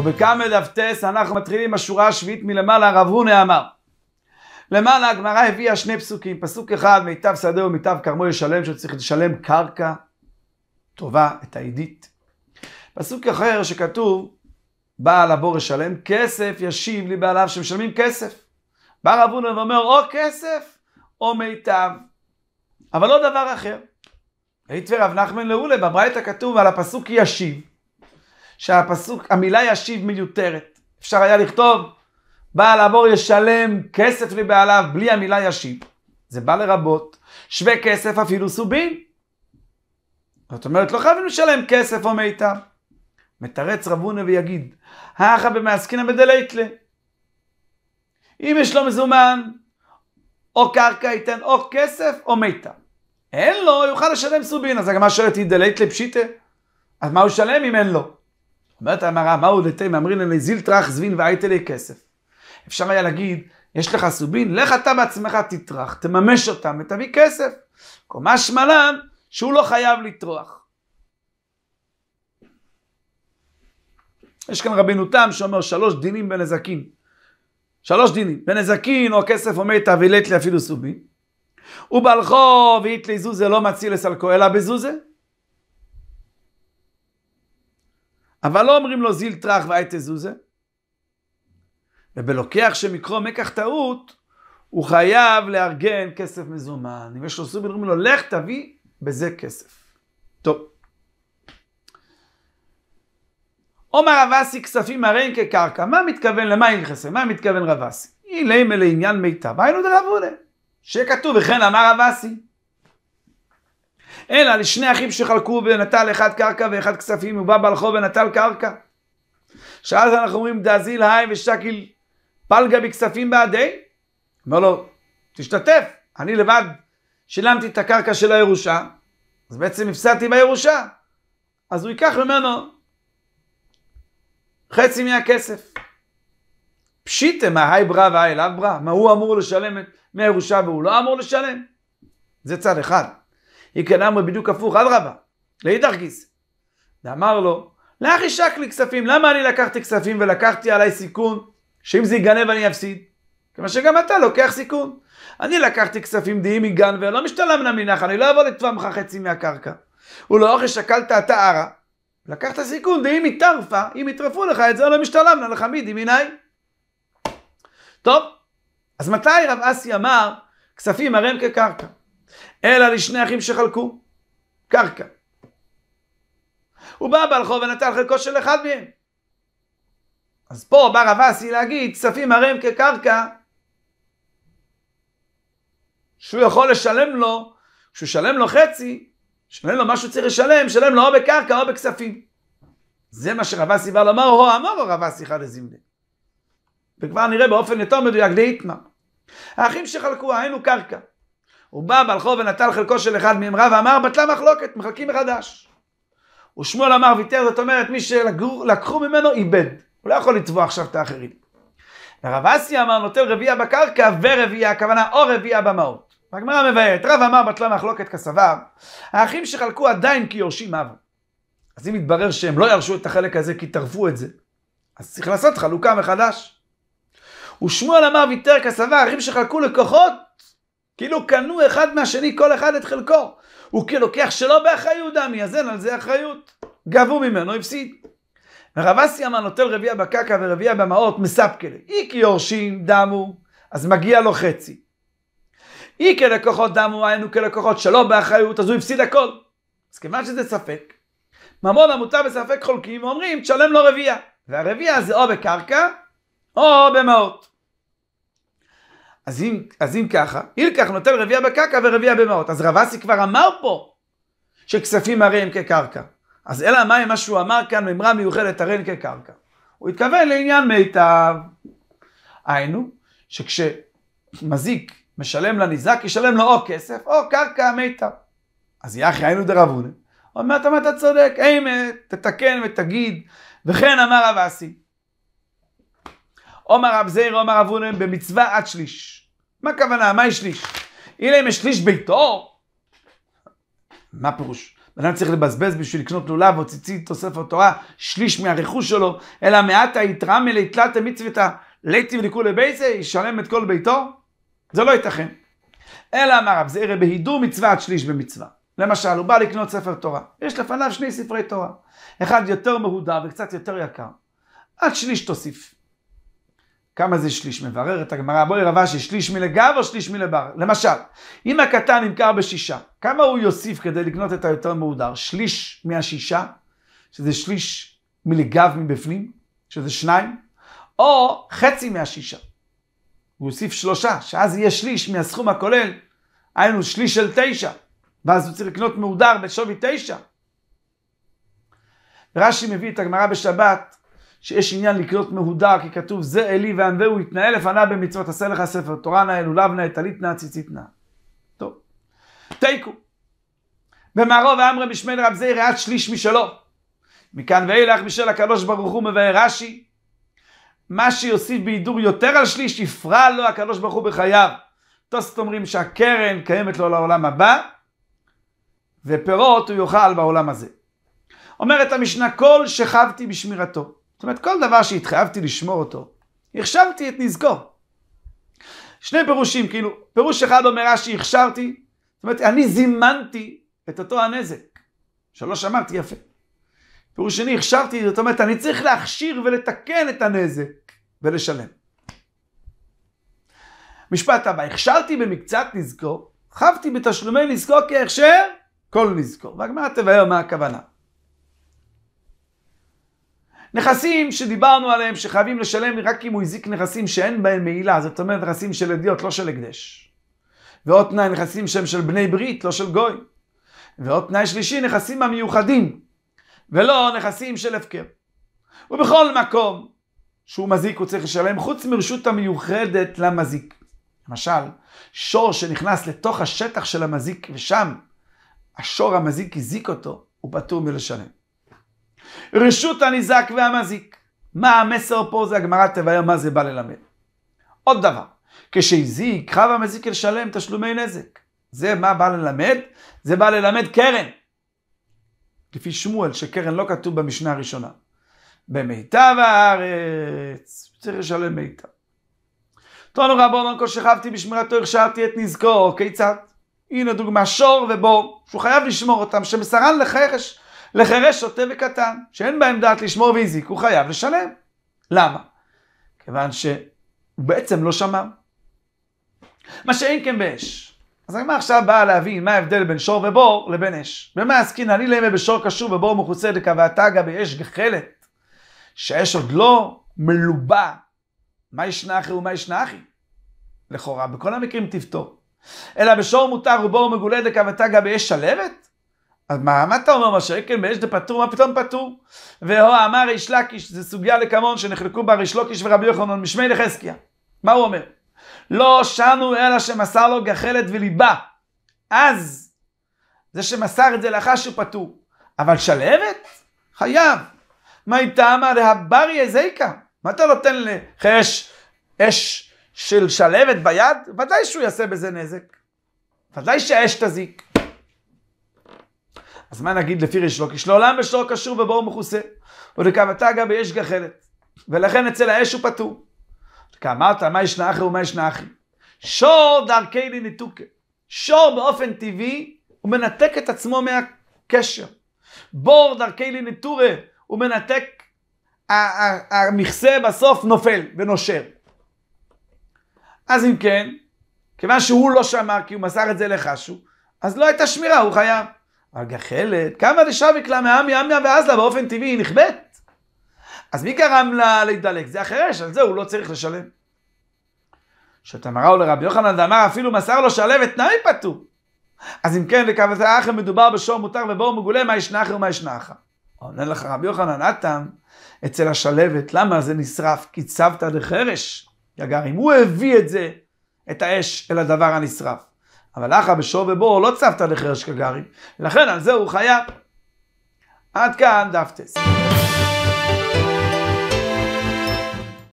ובכמה דף טס אנחנו מתחילים בשורה השביעית מלמעלה, רב הונא אמר. למעלה הגמרא הביאה שני פסוקים, פסוק אחד, מיטב שדה ומיטב כרמו ישלם, שצריך לשלם קרקע טובה, את העידית. פסוק אחר שכתוב, בעל הבור ישלם כסף, ישיב לי בעליו שמשלמים כסף. בא רב הונא ואומר, או כסף או מיטב. אבל לא דבר אחר. היית ורב נחמן לאולי, בברייתא כתוב על הפסוק ישיב. שהפסוק, המילה ישיב מיותרת. אפשר היה לכתוב, בעל הבור ישלם כסף לבעליו בלי המילה ישיב. זה בא לרבות שווה כסף אפילו סובין. זאת אומרת, לא חייבים לשלם כסף או מיטב. מתרץ רב הונא ויגיד, האחא במעסקינא בדלייטלה. אם יש לו מזומן, או קרקע ייתן או כסף או מיטב. אין לו, יוכל לשלם סובין. אז הגמרא שואלת, היא דלייטלה פשיטה? אז מה הוא ישלם אם אין לו? אומרת המראה, מהו דתי מאמרין זיל זילטרח זבין לי כסף. אפשר היה להגיד, יש לך סובין, לך אתה בעצמך תטרח, תממש אותם ותביא כסף. קומה שמלם, שהוא לא חייב לטרוח. יש כאן רבינו תם שאומר שלוש דינים בנזקין. שלוש דינים. בנזקין או כסף או מתה ולית לי אפילו סובין. ובלכו ואית לי זוזה לא מציל לסלקו אלא בזוזה. אבל לא אומרים לו זיל טראח ואי תזוזה. ובלוקח שמקרו מקח טעות, הוא חייב לארגן כסף מזומן. אם יש לו סוג, אומרים לו, לך תביא בזה כסף. טוב. עומר רבסי כספים הרי כקרקע, מה מתכוון, למה ילכסה? מה מתכוון רבסי? אילי מלעניין מיטב, היינו דרבו אליהם. שיהיה כתוב, וכן אמר רבסי. אלא לשני אחים שחלקו ונטל אחד קרקע ואחד כספים, הוא בא בהלכו ונטל קרקע. שאז אנחנו אומרים דאזיל היי ושקיל פלגה בכספים בעדי? אומר לו, תשתתף, אני לבד שילמתי את הקרקע של הירושה, אז בעצם הפסדתי בירושה. אז הוא ייקח ממנו חצי מהכסף. פשיטה מה היי ברא והי לאו ברא, מה הוא אמור לשלם מהירושה והוא לא אמור לשלם. זה צד אחד. יקנם הוא בדיוק הפוך, אדרבה, לאידך גיס. ואמר לו, לאחי שק לי כספים, למה אני לקחתי כספים ולקחתי עליי סיכון, שאם זה יגנב אני אפסיד? כמו שגם אתה לוקח סיכון. אני לקחתי כספים דהי מגן ולא משתלם נא מנח, אני לא אבוא לטבמך חצי מהקרקע. ולאוכל שקלת אתה ערה, לקחת סיכון דהי מטרפה, אם יטרפו לך את זה לא משתלם נא לך מידי מנאי. טוב, אז מתי רב אסי אמר, כספים הרי הם כקרקע? אלא לשני אחים שחלקו קרקע. הוא בא בעל חוב ונטל חלקו של אחד מהם. אז פה בא רב אסי להגיד, כספים הרי הם כקרקע, שהוא יכול לשלם לו, כשהוא ישלם לו חצי, ישלם לו מה שהוא צריך לשלם, ישלם לו או בקרקע או בכספים. זה מה שרב אסי בא לומר, אמר אמרו רב אסי חד לזימנה. וכבר נראה באופן יותר מדויק, דאיתמר. האחים שחלקו, היינו קרקע. הוא בא מלכו ונטל חלקו של אחד מהם רב ואמר בטלה מחלוקת, מחלקים מחדש. ושמואל אמר ויתר, זאת אומרת מי שלקחו ממנו איבד, הוא לא יכול לתבוע עכשיו את האחרים. ורב אסי אמר נוטל רביעייה בקרקע ורביעייה, הכוונה או רביעייה במעות. והגמרא מבארת, רב אמר בטלה מחלוקת כסבר, האחים שחלקו עדיין כי יורשים אבו. אז אם יתברר שהם לא ירשו את החלק הזה כי טרפו את זה, אז צריך לעשות חלוקה מחדש. ושמואל אמר ויתר כסבר, אחים שחלקו לקוחות כאילו קנו אחד מהשני כל אחד את חלקו. הוא כלוקח כאילו שלא באחריות דמי, אז אין על זה אחריות. גבו ממנו, הפסיד. ורב אסי אמר נוטל רביע בקקע ורביע במעות, מספקלה. אי כי יורשים דמו, אז מגיע לו חצי. אי כלקוחות דמו, היינו כלקוחות שלא באחריות, אז הוא הפסיד הכל. אז כיוון שזה ספק, ממון המותר בספק חולקים, אומרים, תשלם לו רביע. והרביע זה או בקרקע, או במעות. אז אם, אז אם ככה, הילקח נוטל רבייה בקרקע ורבייה במעות. אז רב אסי כבר אמר פה שכספים הרי הם כקרקע. אז אלא מה מה שהוא אמר כאן, מימרה מיוחדת הרי הם כקרקע. הוא התכוון לעניין מיטב. היינו, שכשמזיק משלם לניזק, ישלם לו או כסף או קרקע מיטב. אז יחי היינו דרבונן. הוא אומר, אתה אומר, אתה צודק, אימא, תתקן ותגיד, וכן אמר רב אסי. עומר רב זעיר, עומר רב אונן, במצווה עד שליש. מה הכוונה? מה יש השליש? אילם שליש ביתו? מה פירוש? בן אדם צריך לבזבז בשביל לקנות לולב או ציצית, תוספת תורה, שליש מהרכוש שלו, אלא מעט היתרה מלתלת המצוותה ליתי ולכולי בייזה, ישלם את כל ביתו? זה לא ייתכן. אלא אמר רב זעירי בהידור מצווה עד שליש במצווה. למשל, הוא בא לקנות ספר תורה, יש לפניו שני ספרי תורה, אחד יותר מהודר וקצת יותר יקר. עד שליש תוסיף. כמה זה שליש? מברר את הגמרא, בואי רבה ששליש מלגב או שליש מלבר? למשל, אם הקטן נמכר בשישה, כמה הוא יוסיף כדי לקנות את היותר מהודר? שליש מהשישה, שזה שליש מלגב מבפנים, שזה שניים, או חצי מהשישה. הוא יוסיף שלושה, שאז יהיה שליש מהסכום הכולל, היינו שליש של תשע, ואז הוא צריך לקנות מהודר בשווי תשע. רש"י מביא את הגמרא בשבת, שיש עניין לקנות מהודר, כי כתוב זה אלי וענווהו יתנאה לפניו במצוות עשה לך ספר תורה נא אלוליו נא טלית נא ציצית נא. טוב. תיקו. במערוב אמרי משמי לרב זעיר עד שליש משלו. מכאן ואילך בשל הקדוש ברוך הוא מבאר רש"י. מה שיוסיף בהידור יותר על שליש יפרע לו הקדוש ברוך הוא בחייו. תוספות אומרים שהקרן קיימת לו לעולם הבא, ופירות הוא יאכל בעולם הזה. אומרת המשנה, כל שכבתי בשמירתו. זאת אומרת, כל דבר שהתחייבתי לשמור אותו, הכשרתי את נזקו. שני פירושים, כאילו, פירוש אחד אומר רש"י, הכשרתי, זאת אומרת, אני זימנתי את אותו הנזק. שלא שמרתי יפה. פירוש שני, הכשרתי, זאת אומרת, אני צריך להכשיר ולתקן את הנזק ולשלם. משפט הבא, הכשרתי במקצת נזקו, חבתי בתשלומי נזקו כהכשר כל נזקו. והגמרא תבהר מה הכוונה. נכסים שדיברנו עליהם, שחייבים לשלם רק אם הוא הזיק נכסים שאין בהם מעילה, זאת אומרת נכסים של אדיוט, לא של הקדש. ועוד תנאי, נכסים שהם של בני ברית, לא של גוי. ועוד תנאי שלישי, נכסים המיוחדים, ולא נכסים של הפקר. ובכל מקום שהוא מזיק הוא צריך לשלם, חוץ מרשות המיוחדת למזיק. למשל, שור שנכנס לתוך השטח של המזיק, ושם השור המזיק הזיק אותו, הוא פטור מלשלם. רשות הניזק והמזיק. מה המסר פה? זה הגמרא תבהר מה זה בא ללמד. עוד דבר, כשהזיק, חב המזיק לשלם תשלומי נזק. זה מה בא ללמד? זה בא ללמד קרן. לפי שמואל, שקרן לא כתוב במשנה הראשונה. במיטב הארץ, צריך לשלם מיטב. תונו רבונון, כל שכבתי בשמירתו, הכשרתי את נזקו, כיצד? הנה דוגמה, שור ובור, שהוא חייב לשמור אותם, שמסרן לחרש לחירש שוטה וקטן, שאין בהם דעת לשמור והזיק, הוא חייב לשלם. למה? כיוון שהוא בעצם לא שמר. מה שאין כן באש. אז הגמרא עכשיו באה להבין מה ההבדל בין שור ובור לבין אש. במה עסקינא אני לימי בשור קשור ובור מחוסה דקבעתגה באש גחלת, שהאש עוד לא מלובה. מה ישנה אחי ומה ישנה אחי? לכאורה, בכל המקרים תפתור. אלא בשור מותר ובור מגולה דקבעתגה באש שלבת? אז מה, מה אתה אומר משה? כן, באש דפטור, מה פתאום פטור? והוא אמר ריש לקיש, זו סוגיה לקמון שנחלקו בה ריש לוקיש ורבי יוחנן, משמי לחזקיה. מה הוא אומר? לא שנו אלא שמסר לו גחלת וליבה. אז, זה שמסר את זה לאחר שהוא פטור. אבל שלהבת? חייב. מה איתמה להברי איזייקה? מה אתה נותן לחש אש של שלהבת ביד? ודאי שהוא יעשה בזה נזק. ודאי שהאש תזיק. אז מה נגיד לפי ריש לוקיש? לא? לעולם בשור קשור ובור מכוסה. ולקוותה גם יש גחלת. ולכן אצל האש הוא פטור. אמרת, מה ישנה אחי ומה ישנה אחי? שור דרכי לניתוקה. שור באופן טבעי, הוא מנתק את עצמו מהקשר. בור דרכי לניטורה, הוא מנתק, המכסה בסוף נופל ונושר. אז אם כן, כיוון שהוא לא שמר כי הוא מסר את זה לחשו, אז לא הייתה שמירה, הוא חייב. הגחלת, כמה דשביק לה מעמי עמיה ואז לה באופן טבעי היא נכבדת. אז מי גרם לה להידלק? זה החירש, על זה הוא לא צריך לשלם. שתמראו לרבי יוחנן ואמר אפילו מסר לו שלם ותנאי פתו. אז אם כן, לקוות האחר מדובר בשור מותר ובור מגולה, מה ישנה אחר ומה ישנה אחר. עונה לך רבי יוחנן עתם, אצל השלבת, למה זה נשרף? כי צבתא דחרש. יגר, אם הוא הביא את זה, את האש, אל הדבר הנשרף. אבל אחא בשור ובור לא צוותא לחרש כגרים, לכן על זה הוא חייב. עד כאן דף טס.